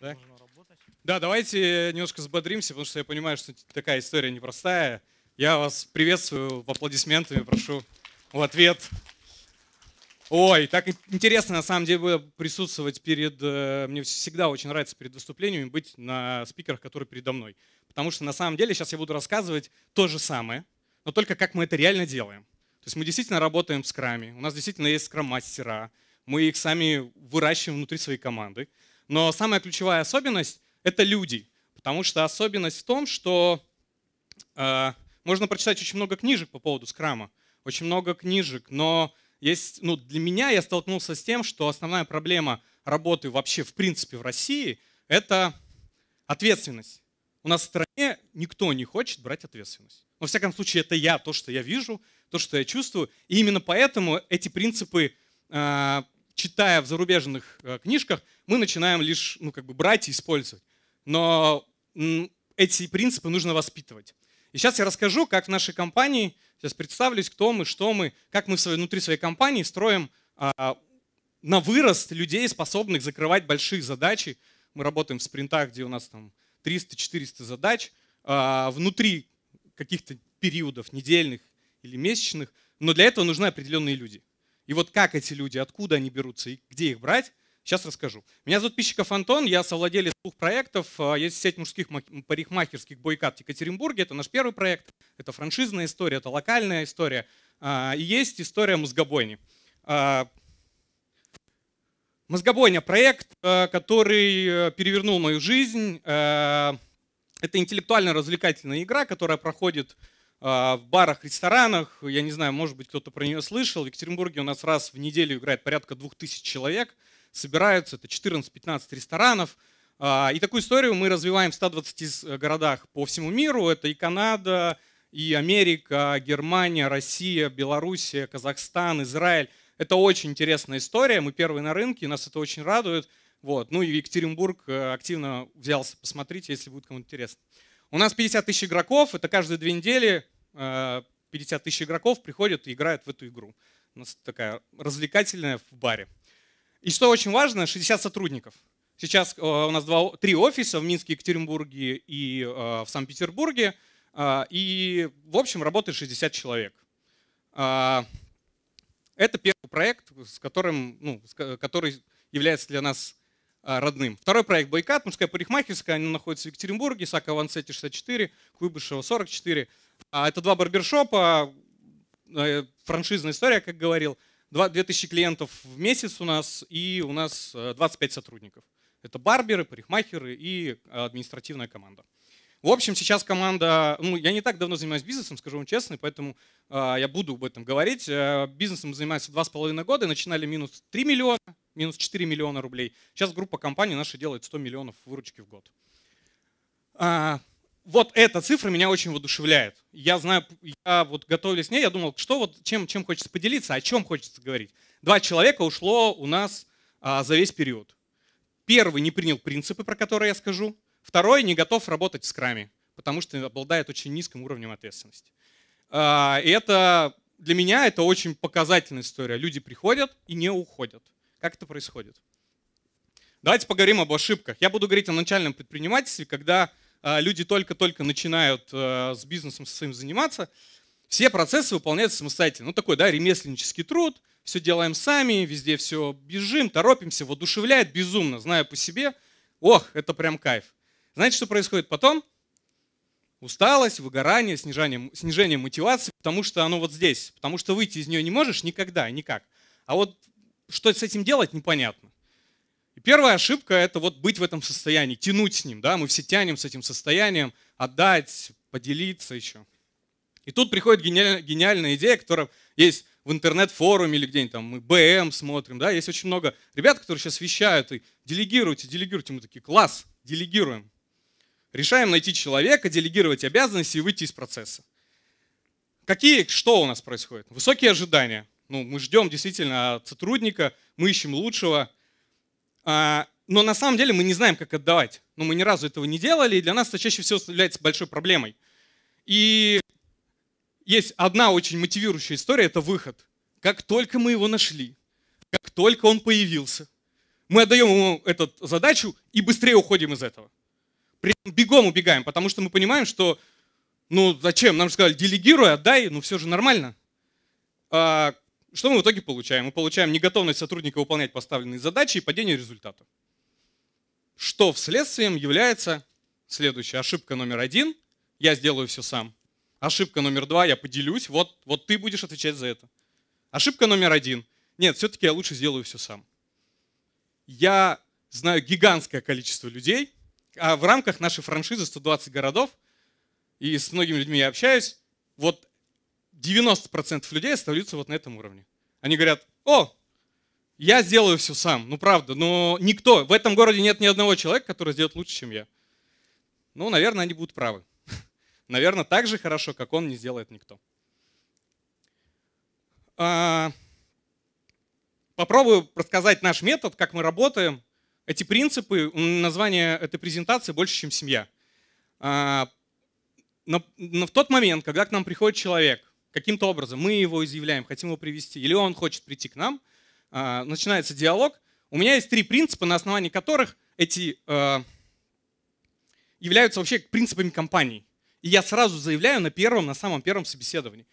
Да? да, давайте немножко взбодримся, потому что я понимаю, что такая история непростая. Я вас приветствую аплодисментами, прошу в ответ. Ой, так интересно на самом деле присутствовать перед... Э, мне всегда очень нравится перед выступлениями быть на спикерах, которые передо мной. Потому что на самом деле сейчас я буду рассказывать то же самое, но только как мы это реально делаем. То есть мы действительно работаем с крами, у нас действительно есть скрам-мастера, мы их сами выращиваем внутри своей команды. Но самая ключевая особенность — это люди. Потому что особенность в том, что э, можно прочитать очень много книжек по поводу скрама, очень много книжек, но есть, ну, для меня я столкнулся с тем, что основная проблема работы вообще в принципе в России — это ответственность. У нас в стране никто не хочет брать ответственность. Но, во всяком случае, это я, то, что я вижу, то, что я чувствую. И именно поэтому эти принципы э, читая в зарубежных э, книжках, мы начинаем лишь ну, как бы брать и использовать. Но эти принципы нужно воспитывать. И сейчас я расскажу, как в нашей компании, сейчас представлюсь, кто мы, что мы, как мы внутри своей компании строим а, на вырост людей, способных закрывать большие задачи. Мы работаем в спринтах, где у нас там 300-400 задач а, внутри каких-то периодов недельных или месячных, но для этого нужны определенные люди. И вот как эти люди, откуда они берутся и где их брать, сейчас расскажу. Меня зовут Пищиков Антон, я совладелец двух проектов. А, есть сеть мужских парикмахерских бойкат в Екатеринбурге, это наш первый проект. Это франшизная история, это локальная история. А, и есть история мозгобойни. А, мозгобойня – проект, который э, перевернул мою жизнь. Это интеллектуально-развлекательная игра, которая проходит а, в барах, ресторанах. Я не знаю, может быть, кто-то про нее слышал. В Екатеринбурге у нас раз в неделю играет порядка 2000 человек. Собираются, это 14-15 ресторанов. А, и такую историю мы развиваем в 120 э, городах по всему миру. Это и Канада, и Америка, Германия, Россия, Белоруссия, Казахстан, Израиль. Это очень интересная история. Мы первые на рынке, нас это очень радует. Вот. Ну и Екатеринбург э, активно взялся. Посмотрите, если будет кому-то интересно. У нас 50 тысяч игроков, это каждые две недели 50 э, тысяч игроков приходят и играют в эту игру. У нас такая развлекательная в баре. И что очень важно, 60 сотрудников. Сейчас э, у нас два, три офиса в Минске, Екатеринбурге и э, в Санкт-Петербурге. И, в общем, работает 60 человек. Это первый проект, с которым, ну, который является для нас а, родным. Второй проект «Бойкат», мужская парикмахерская, она находится в Екатеринбурге, Сака Вансети 64, Куйбышева 44. А, это два барбершопа, а, э, франшизная история, как говорил. 2000 клиентов в месяц у нас и у нас 25 э, сотрудников. Это барберы, парикмахеры и административная команда. В общем, сейчас команда, ну, я не так давно занимаюсь бизнесом, скажу вам честно, поэтому э, я буду об этом говорить. Э, бизнесом занимаюсь два с половиной года, начинали минус 3 миллиона, минус 4 миллиона рублей. Сейчас группа компаний наша делает 100 миллионов выручки в год. А, вот эта цифра меня очень воодушевляет. Я знаю, я вот готовились к ней, я думал, что вот, чем, чем хочется поделиться, о чем хочется говорить. Два человека ушло у нас а, за весь период. Первый не принял принципы, про которые я скажу. Второй не готов работать в скраме, потому что обладает очень низким уровнем ответственности. А, и это для меня это очень показательная история. Люди приходят и не уходят. Как это происходит? Давайте поговорим об ошибках. Я буду говорить о начальном предпринимательстве, когда а, люди только-только начинают а, с бизнесом своим заниматься. Все процессы выполняются самостоятельно. Ну, такой, да, ремесленнический труд, все делаем сами, везде все бежим, торопимся, воодушевляет безумно, знаю по себе. Ох, это прям кайф. Знаете, что происходит потом? Усталость, выгорание, снижение, снижение мотивации, потому что оно вот здесь. Потому что выйти из нее не можешь никогда, никак. А вот что с этим делать, непонятно. И первая ошибка – это вот быть в этом состоянии, тянуть с ним. Да? Мы все тянем с этим состоянием, отдать, поделиться еще. И тут приходит гениальная идея, которая есть в интернет-форуме или где-нибудь там, мы БМ смотрим, да, есть очень много ребят, которые сейчас вещают, и делегируйте, делегируйте. Мы такие, класс, делегируем. Решаем найти человека, делегировать обязанности и выйти из процесса. Какие, что у нас происходит? Высокие ожидания – ну, мы ждем действительно от сотрудника, мы ищем лучшего. А, но на самом деле мы не знаем, как отдавать. Но ну, мы ни разу этого не делали, и для нас это чаще всего является большой проблемой. И есть одна очень мотивирующая история, это выход. Как только мы его нашли, как только он появился, мы отдаем ему эту задачу и быстрее уходим из этого. Прям бегом убегаем, потому что мы понимаем, что ну зачем? Нам же сказали, делегируй, отдай, ну все же нормально. А, что мы в итоге получаем? Мы получаем неготовность сотрудника выполнять поставленные задачи и падение результата. Что вследствием является следующая ошибка номер один – я сделаю все сам. Ошибка номер два – я поделюсь, вот, вот ты будешь отвечать за это. Ошибка номер один – нет, все-таки я лучше сделаю все сам. Я знаю гигантское количество людей, а в рамках нашей франшизы 120 городов, и с многими людьми я общаюсь, вот 90% людей остаются вот на этом уровне. Они говорят, о, я сделаю все сам. Ну правда, но никто, в этом городе нет ни одного человека, который сделает лучше, чем я. Ну, наверное, они будут правы. Наверное, так же хорошо, как он не сделает никто. А, попробую рассказать наш метод, как мы работаем. Эти принципы, название этой презентации больше, чем семья. А, но в тот момент, когда к нам приходит человек, каким-то образом. Мы его изъявляем, хотим его привести. Или он хочет прийти к нам. А, начинается диалог. У меня есть три принципа, на основании которых эти э, являются вообще принципами компании. И я сразу заявляю на первом, на самом первом собеседовании.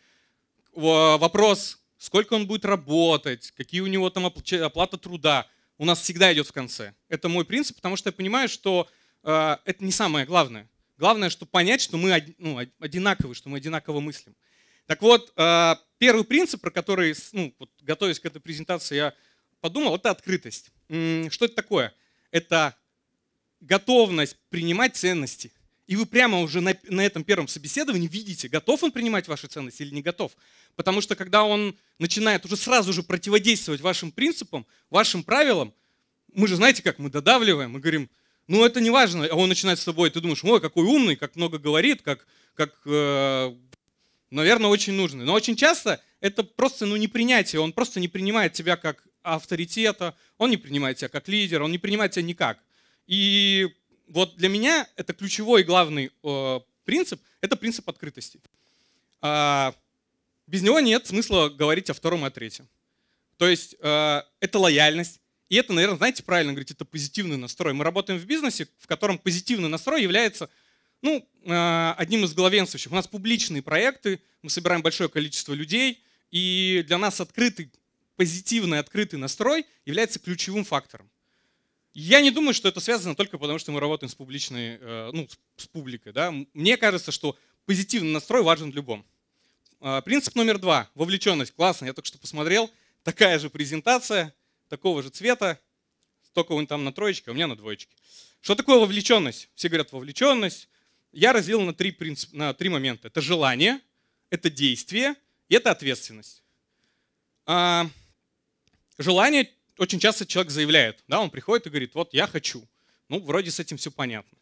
Вопрос, сколько он будет работать, какие у него там оплата труда, у нас всегда идет в конце. Это мой принцип, потому что я понимаю, что э, это не самое главное. Главное, чтобы понять, что мы ну, одинаковы, что мы одинаково мыслим. Так вот, э, первый принцип, про который, ну, вот, готовясь к этой презентации, я подумал, это открытость. Что это такое? Это готовность принимать ценности. И вы прямо уже на, на этом первом собеседовании видите, готов он принимать ваши ценности или не готов. Потому что когда он начинает уже сразу же противодействовать вашим принципам, вашим правилам, мы же знаете как, мы додавливаем, мы говорим, ну это не важно, а он начинает с тобой, ты думаешь, ой, какой умный, как много говорит, как, как э, наверное, очень нужный. Но очень часто это просто ну, непринятие. Он просто не принимает тебя как авторитета, он не принимает тебя как лидера, он не принимает тебя никак. И вот для меня это ключевой и главный э, принцип, это принцип открытости. А, без него нет смысла говорить о втором и о третьем. То есть э, это лояльность, и это, наверное, знаете, правильно говорить, это позитивный настрой. Мы работаем в бизнесе, в котором позитивный настрой является ну, а, одним из главенствующих. У нас публичные проекты, мы собираем большое количество людей, и для нас открытый, позитивный, открытый настрой является ключевым фактором. Я не думаю, что это связано только потому, что мы работаем с публичной, э, ну, с публикой. Да? Мне кажется, что позитивный настрой важен в любом. А, принцип номер два. Вовлеченность. Классно, я только что посмотрел. Такая же презентация, такого же цвета, только он там на троечке, а у меня на двоечке. Что такое вовлеченность? Все говорят, вовлеченность, я разделил на три, принцип, на три момента. Это желание, это действие и это ответственность. А, желание очень часто человек заявляет, да, он приходит и говорит, вот я хочу. Ну, вроде с этим все понятно.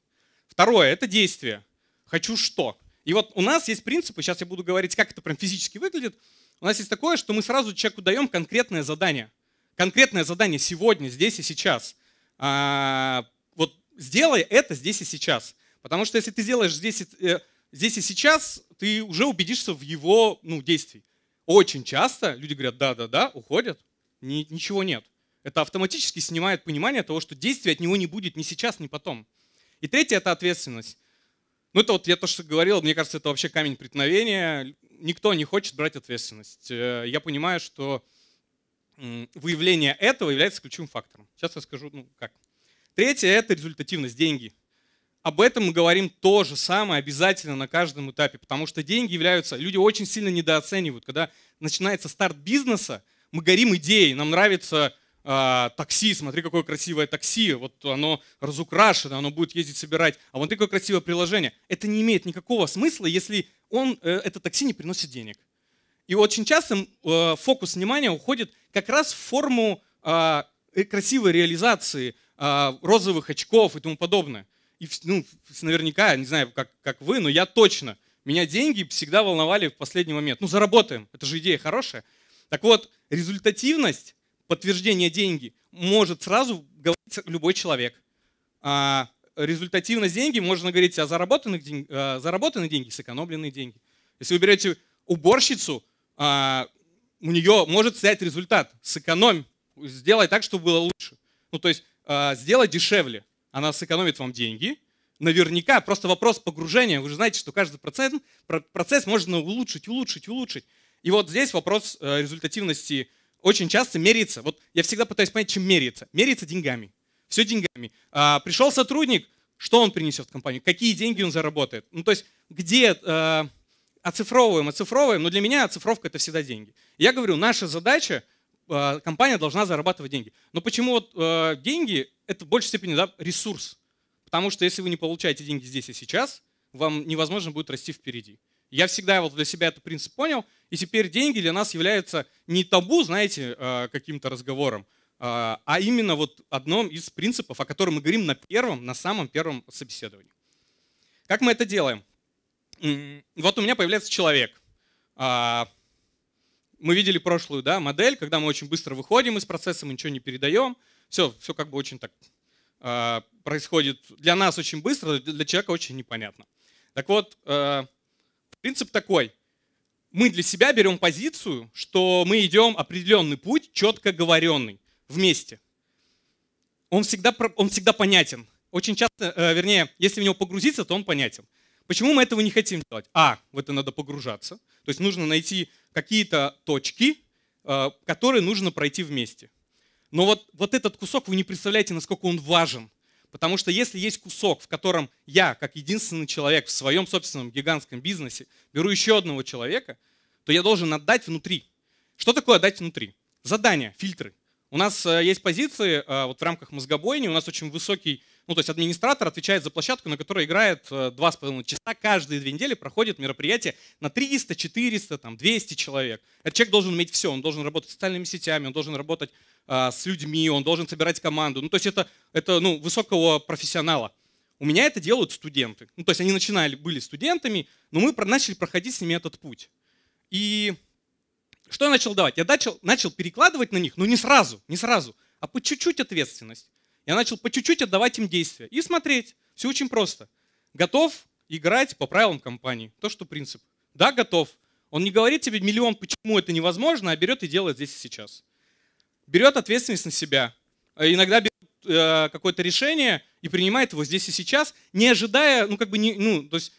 Второе – это действие. Хочу что? И вот у нас есть принципы, сейчас я буду говорить, как это прям физически выглядит. У нас есть такое, что мы сразу человеку даем конкретное задание. Конкретное задание сегодня, здесь и сейчас. А, вот сделай это здесь и сейчас. Потому что если ты сделаешь здесь, э, здесь и сейчас, ты уже убедишься в его ну, действии. Очень часто люди говорят «да-да-да», уходят, ни, ничего нет. Это автоматически снимает понимание того, что действия от него не будет ни сейчас, ни потом. И третье – это ответственность. Ну, это вот я то, что говорил, мне кажется, это вообще камень преткновения. Никто не хочет брать ответственность. Э, я понимаю, что выявление этого является ключевым фактором. Сейчас я скажу, ну, как. Третье – это результативность, деньги – об этом мы говорим то же самое обязательно на каждом этапе, потому что деньги являются, люди очень сильно недооценивают. Когда начинается старт бизнеса, мы горим идеей, нам нравится э, такси, смотри, какое красивое такси, вот оно разукрашено, оно будет ездить собирать, а вот такое красивое приложение. Это не имеет никакого смысла, если он, э, это такси не приносит денег. И очень часто э, фокус внимания уходит как раз в форму а, э, красивой реализации, э, розовых очков и тому подобное и ну, наверняка, не знаю, как, как вы, но я точно, меня деньги всегда волновали в последний момент. Ну, заработаем, это же идея хорошая. Так вот, результативность подтверждение деньги может сразу говорить любой человек. А результативность деньги можно говорить о заработанных, день, а, заработанных деньги, сэкономленные деньги. Если вы берете уборщицу, а, у нее может стоять результат. Сэкономь, сделай так, чтобы было лучше. Ну, то есть а, сделай дешевле она сэкономит вам деньги. Наверняка, просто вопрос погружения. Вы же знаете, что каждый процесс, процесс можно улучшить, улучшить, улучшить. И вот здесь вопрос э, результативности очень часто меряется. Вот я всегда пытаюсь понять, чем меряется. Меряется деньгами. Все деньгами. А, пришел сотрудник, что он принесет в компанию, какие деньги он заработает. Ну, то есть где э, оцифровываем, оцифровываем, но для меня оцифровка это всегда деньги. Я говорю, наша задача, э, компания должна зарабатывать деньги. Но почему вот э, деньги это в большей степени да, ресурс. Потому что если вы не получаете деньги здесь и сейчас, вам невозможно будет расти впереди. Я всегда вот для себя этот принцип понял, и теперь деньги для нас являются не табу, знаете, а, каким-то разговором, а, а именно вот одном из принципов, о котором мы говорим на первом, на самом первом собеседовании. Как мы это делаем? Вот у меня появляется человек. А, мы видели прошлую да, модель, когда мы очень быстро выходим из процесса, мы ничего не передаем – все, все как бы очень так э, происходит для нас очень быстро, для человека очень непонятно. Так вот, э, принцип такой. Мы для себя берем позицию, что мы идем определенный путь, четко говоренный, вместе. Он всегда, он всегда понятен. Очень часто, э, вернее, если в него погрузиться, то он понятен. Почему мы этого не хотим делать? А, в это надо погружаться. То есть нужно найти какие-то точки, э, которые нужно пройти вместе. Но вот, вот этот кусок, вы не представляете, насколько он важен. Потому что если есть кусок, в котором я, как единственный человек в своем собственном гигантском бизнесе, беру еще одного человека, то я должен отдать внутри. Что такое отдать внутри? Задания, фильтры. У нас э, есть позиции э, вот в рамках мозгобойни, у нас очень высокий ну, то есть администратор отвечает за площадку, на которой играет 2,5 э, часа. Каждые две недели проходит мероприятие на 300, 400, там, 200 человек. Этот человек должен уметь все. Он должен работать с социальными сетями, он должен работать а, с людьми, он должен собирать команду. Ну, то есть это, это ну, высокого профессионала. У меня это делают студенты. Ну, то есть они начинали, были студентами, но мы начали проходить с ними этот путь. И что я начал давать? Я начал, начал перекладывать на них, но не сразу, не сразу, а по чуть-чуть ответственность. Я начал по чуть-чуть отдавать им действия и смотреть. Все очень просто. Готов играть по правилам компании. То, что принцип. Да, готов. Он не говорит тебе миллион, почему это невозможно, а берет и делает здесь и сейчас. Берет ответственность на себя. Э, иногда берет э, какое-то решение и принимает его здесь и сейчас, не ожидая, ну как бы, не, ну то есть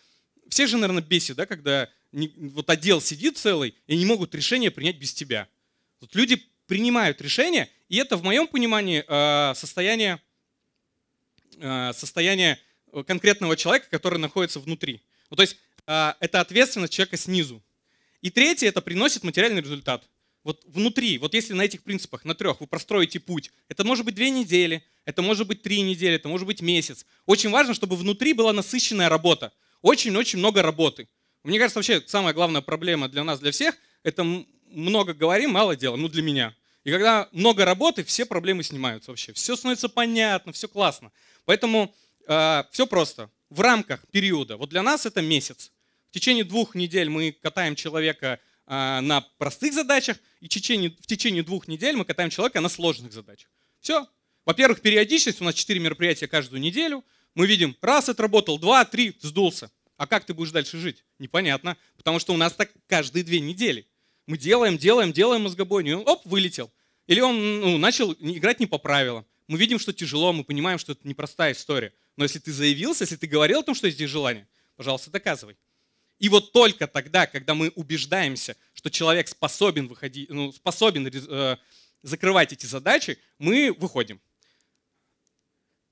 все же, наверное, бесит, да, когда не, вот отдел сидит целый и не могут решение принять без тебя. Вот люди принимают решение и это, в моем понимании, э, состояние, э, состояние э, конкретного человека, который находится внутри. Ну, то есть это ответственность человека снизу. И третье, это приносит материальный результат. Вот внутри, вот если на этих принципах, на трех вы простроите путь, это может быть две недели, это может быть три недели, это может быть месяц. Очень важно, чтобы внутри была насыщенная работа. Очень-очень много работы. Мне кажется, вообще самая главная проблема для нас, для всех, это много говорим, мало делаем, ну для меня. И когда много работы, все проблемы снимаются вообще. Все становится понятно, все классно. Поэтому э, а, все просто. В рамках периода. Вот для нас это месяц. В течение двух недель мы катаем человека э, на простых задачах, и в течение, в течение двух недель мы катаем человека на сложных задачах. Все. Во-первых, периодичность. У нас 4 мероприятия каждую неделю. Мы видим, раз отработал, два, три, сдулся. А как ты будешь дальше жить? Непонятно. Потому что у нас так каждые две недели. Мы делаем, делаем, делаем мозгобойню, и он, оп, вылетел. Или он ну, начал играть не по правилам. Мы видим, что тяжело, мы понимаем, что это непростая история. Но если ты заявился, если ты говорил о том, что есть желание, пожалуйста, доказывай. И вот только тогда, когда мы убеждаемся, что человек способен, выходить, ну, способен э, закрывать эти задачи, мы выходим.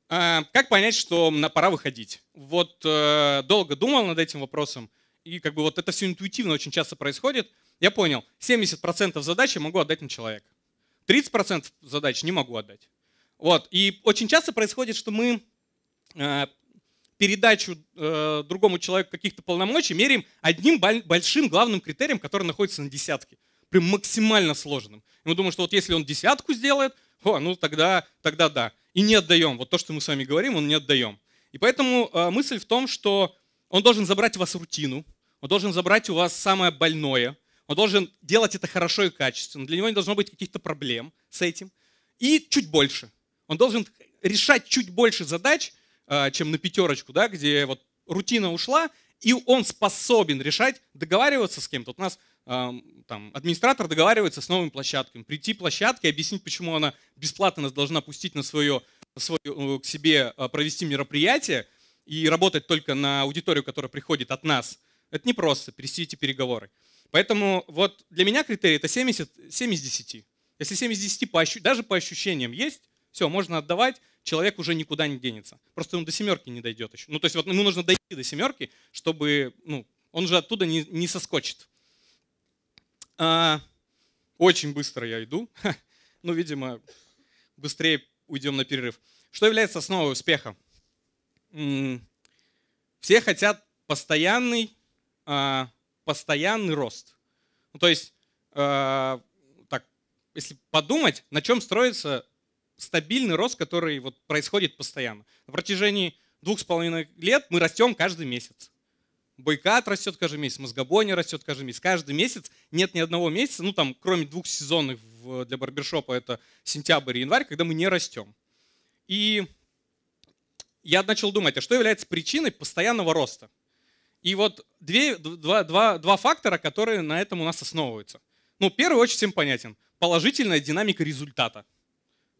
А, как понять, что на пора выходить? Вот э, долго думал над этим вопросом, и как бы вот это все интуитивно очень часто происходит. Я понял, 70% задачи могу отдать на человека. 30% задач не могу отдать. Вот. И очень часто происходит, что мы э, передачу э, другому человеку каких-то полномочий меряем одним большим главным критерием, который находится на десятке. Прям максимально сложным. И мы думаем, что вот если он десятку сделает, о, ну тогда, тогда да. И не отдаем. Вот то, что мы с вами говорим, он не отдаем. И поэтому э, мысль в том, что он должен забрать у вас рутину, он должен забрать у вас самое больное, он должен делать это хорошо и качественно. Для него не должно быть каких-то проблем с этим. И чуть больше. Он должен решать чуть больше задач, а, чем на пятерочку, да, где вот рутина ушла, и он способен решать, договариваться с кем-то. Вот у нас там, администратор договаривается с новыми площадками, прийти площадке, объяснить, почему она бесплатно нас должна пустить на свое, свое э, к себе а, провести мероприятие и работать только на аудиторию, которая приходит от нас. Это не просто, пересидите переговоры. Поэтому вот для меня критерий это 70, 7 из 10. Если 7 из 10 по, даже по ощущениям есть, все, можно отдавать, человек уже никуда не денется. Просто он до семерки не дойдет еще. Ну, то есть вот ему нужно дойти до семерки, чтобы, ну, он же оттуда не, не соскочит. А, очень быстро я иду. Ну, видимо, быстрее уйдем на перерыв. Что является основой успеха? Все хотят постоянный а, постоянный рост. Ну, то есть, э, так, если подумать, на чем строится стабильный рост, который вот происходит постоянно. На протяжении двух с половиной лет мы растем каждый месяц. Бойкат растет каждый месяц, мозгобойня растет каждый месяц. Каждый месяц нет ни одного месяца, ну там, кроме двух сезонных для барбершопа, это сентябрь и январь, когда мы не растем. И я начал думать, а что является причиной постоянного роста? И вот две, два, два, два фактора, которые на этом у нас основываются. Ну, первый очень всем понятен. Положительная динамика результата.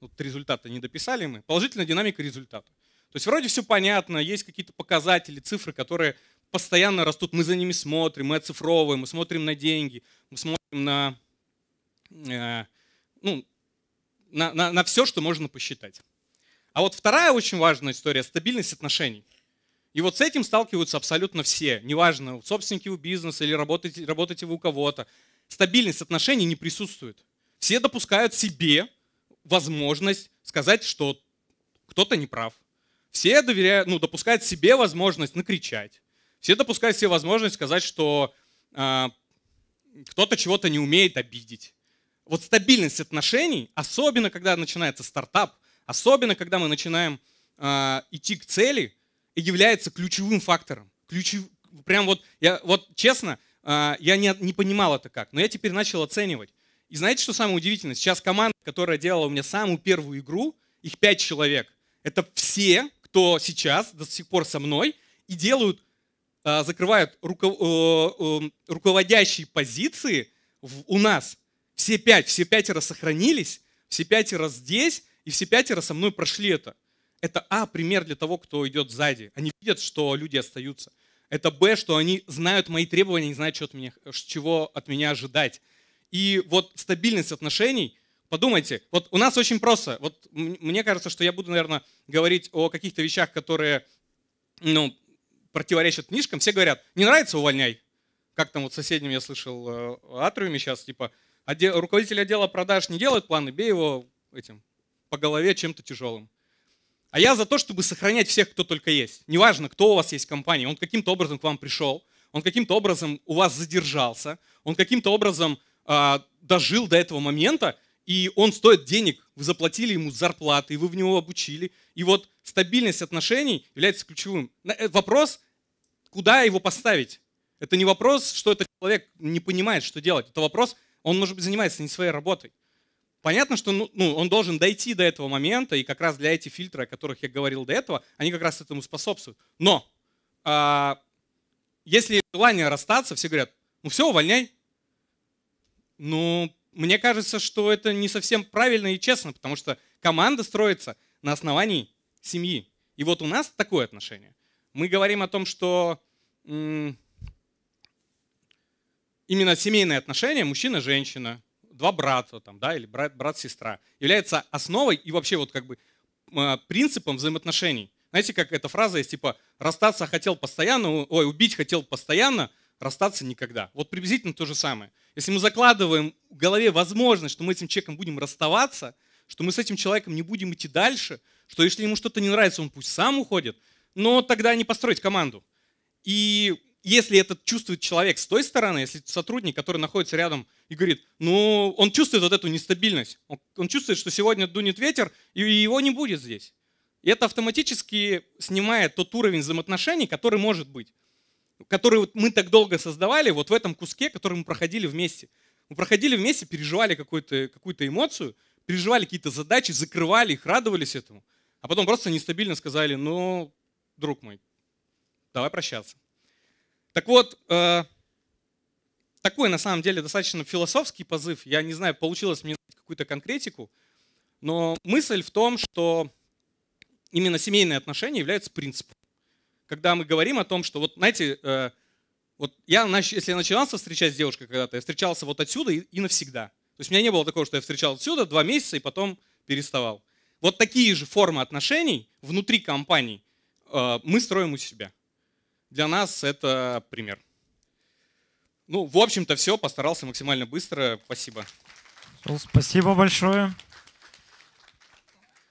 Вот результаты не дописали мы. Положительная динамика результата. То есть вроде все понятно, есть какие-то показатели, цифры, которые постоянно растут. Мы за ними смотрим, мы оцифровываем, мы смотрим на деньги, мы смотрим на, э, ну, на, на, на все, что можно посчитать. А вот вторая очень важная история – стабильность отношений. И вот с этим сталкиваются абсолютно все, неважно, собственники у бизнеса или работаете, работаете вы у кого-то. Стабильность отношений не присутствует. Все допускают себе возможность сказать, что кто-то не прав. Все доверяют, ну, допускают себе возможность накричать. Все допускают себе возможность сказать, что э, кто-то чего-то не умеет обидеть. Вот стабильность отношений, особенно когда начинается стартап, особенно когда мы начинаем э, идти к цели – является ключевым фактором. Ключев... Прям вот, я, вот честно, а, я не, не понимал это как, но я теперь начал оценивать. И знаете, что самое удивительное? Сейчас команда, которая делала у меня самую первую игру, их пять человек. Это все, кто сейчас до сих пор со мной, и делают, а, закрывают э, э, руководящие позиции у нас. Все пять, все пятеро сохранились, все пятеро здесь, и все пятеро со мной прошли это это А, пример для того, кто идет сзади. Они видят, что люди остаются. Это Б, что они знают мои требования, не знают, что от меня, чего от меня ожидать. И вот стабильность отношений, подумайте, вот у нас очень просто. Вот мне кажется, что я буду, наверное, говорить о каких-то вещах, которые ну, противоречат книжкам. Все говорят, не нравится, увольняй. Как там вот соседним я слышал э, атриуме сейчас, типа, руководитель отдела продаж не делает планы, бей его этим по голове чем-то тяжелым. А я за то, чтобы сохранять всех, кто только есть. Неважно, кто у вас есть в компании, он каким-то образом к вам пришел, он каким-то образом у вас задержался, он каким-то образом э, дожил до этого момента, и он стоит денег, вы заплатили ему зарплаты, вы в него обучили. И вот стабильность отношений является ключевым. Э, вопрос, куда его поставить? Это не вопрос, что этот человек не понимает, что делать. Это вопрос, он, может быть, занимается не своей работой понятно, что ну, ну, он должен дойти до этого момента, и как раз для этих фильтров, о которых я говорил до этого, они как раз этому способствуют. Но а, если желание расстаться, все говорят, ну все, увольняй. Ну, мне кажется, что это не совсем правильно и честно, потому что команда строится на основании семьи. И вот у нас такое отношение. Мы говорим о том, что именно семейные отношения мужчина-женщина, два брата, там, да, или брат, брат-сестра, является основой и вообще вот как бы а, принципом взаимоотношений. Знаете, как эта фраза есть, типа, расстаться хотел постоянно, ой, убить хотел постоянно, расстаться никогда. Вот приблизительно то же самое. Если мы закладываем в голове возможность, что мы с этим человеком будем расставаться, что мы с этим человеком не будем идти дальше, что если ему что-то не нравится, он пусть сам уходит, но тогда не построить команду. И если это чувствует человек с той стороны, если сотрудник, который находится рядом и говорит, ну, он чувствует вот эту нестабильность, он, он чувствует, что сегодня дунет ветер, и его не будет здесь. И это автоматически снимает тот уровень взаимоотношений, который может быть, который вот мы так долго создавали вот в этом куске, который мы проходили вместе. Мы проходили вместе, переживали какую-то какую эмоцию, переживали какие-то задачи, закрывали их, радовались этому. А потом просто нестабильно сказали, ну, друг мой, давай прощаться. Так вот, э, такой на самом деле достаточно философский позыв. Я не знаю, получилось мне какую-то конкретику, но мысль в том, что именно семейные отношения являются принципом. Когда мы говорим о том, что вот, знаете, э, вот я, если я начинал встречать с девушкой когда-то, я встречался вот отсюда и, и навсегда. То есть у меня не было такого, что я встречал отсюда два месяца и потом переставал. Вот такие же формы отношений внутри компаний э, мы строим у себя для нас это пример. Ну, в общем-то, все. Постарался максимально быстро. Спасибо. Ну, спасибо большое.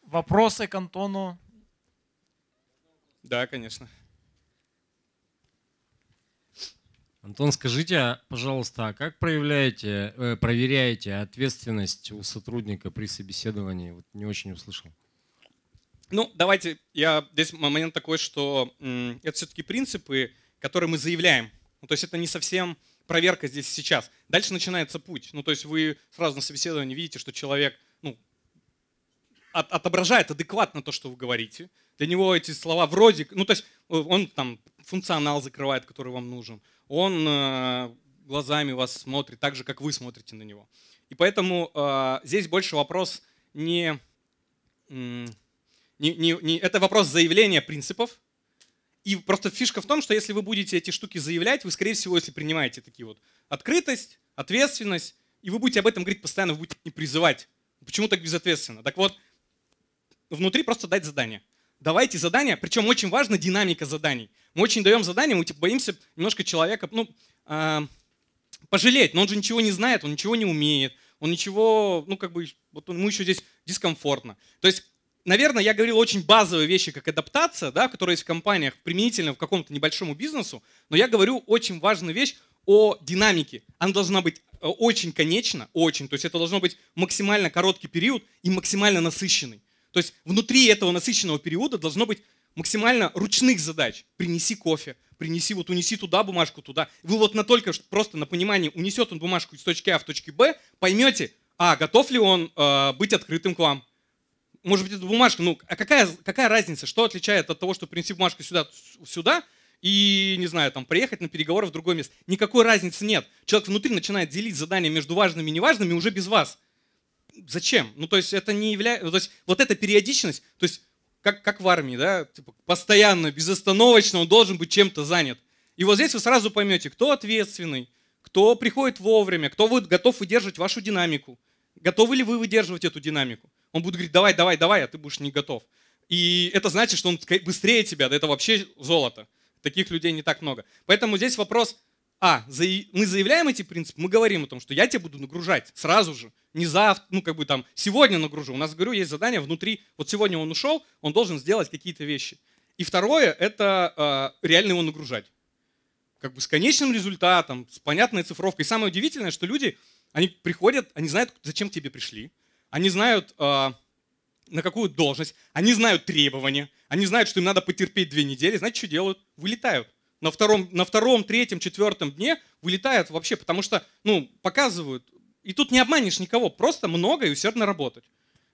Вопросы к Антону? Да, конечно. Антон, скажите, а, пожалуйста, а как проявляете, э, проверяете ответственность у сотрудника при собеседовании? Вот не очень услышал. Ну, давайте, я, здесь момент такой, что это все-таки принципы, которые мы заявляем. Ну, то есть это не совсем проверка здесь сейчас. Дальше начинается путь. Ну, то есть вы сразу на собеседовании видите, что человек ну, от, отображает адекватно то, что вы говорите. Для него эти слова вроде... Ну, то есть э, он там функционал закрывает, который вам нужен. Он э, глазами вас смотрит так же, как вы смотрите на него. И поэтому э, здесь больше вопрос не... М- не, не, не, это вопрос заявления принципов. И просто фишка в том, что если вы будете эти штуки заявлять, вы, скорее всего, если принимаете такие вот открытость, ответственность, и вы будете об этом говорить постоянно, вы будете не призывать. Почему так безответственно? Так вот, внутри просто дать задание. Давайте задания, причем очень важна динамика заданий. Мы очень даем задания, мы типа боимся немножко человека, ну, э, пожалеть, но он же ничего не знает, он ничего не умеет, он ничего, ну, как бы, вот ему еще здесь дискомфортно. То есть наверное, я говорил очень базовые вещи, как адаптация, да, которая есть в компаниях, применительно в каком-то небольшому бизнесу, но я говорю очень важную вещь о динамике. Она должна быть э, очень конечна, очень. То есть это должно быть максимально короткий период и максимально насыщенный. То есть внутри этого насыщенного периода должно быть максимально ручных задач. Принеси кофе, принеси вот, унеси туда бумажку, туда. Вы вот на только что просто на понимании, унесет он бумажку из точки А в точке Б, поймете, а, готов ли он э, быть открытым к вам, может быть, это бумажка, ну, а какая, какая разница, что отличает от того, что принести бумажку сюда, сюда, и, не знаю, там, приехать на переговоры в другое место. Никакой разницы нет. Человек внутри начинает делить задания между важными и неважными уже без вас. Зачем? Ну, то есть это не является... То есть вот эта периодичность, то есть как, как в армии, да, типа, постоянно, безостановочно он должен быть чем-то занят. И вот здесь вы сразу поймете, кто ответственный, кто приходит вовремя, кто будет готов выдерживать вашу динамику, готовы ли вы выдерживать эту динамику. Он будет говорить, давай, давай, давай, а ты будешь не готов. И это значит, что он быстрее тебя, да это вообще золото. Таких людей не так много. Поэтому здесь вопрос, а, мы заявляем эти принципы, мы говорим о том, что я тебя буду нагружать сразу же, не завтра, ну как бы там, сегодня нагружу. У нас, говорю, есть задание внутри, вот сегодня он ушел, он должен сделать какие-то вещи. И второе, это э, реально его нагружать. Как бы с конечным результатом, с понятной цифровкой. И самое удивительное, что люди, они приходят, они знают, зачем к тебе пришли, они знают, э, на какую должность, они знают требования, они знают, что им надо потерпеть две недели, знаете, что делают? Вылетают. На втором, на втором, третьем, четвертом дне вылетают вообще, потому что, ну, показывают. И тут не обманешь никого, просто много и усердно работать.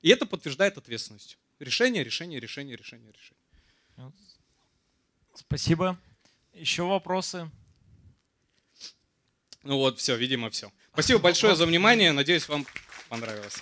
И это подтверждает ответственность. Решение, решение, решение, решение, решение. Спасибо. Еще вопросы? Ну вот, все, видимо, все. Спасибо большое за внимание. Надеюсь, вам понравилось.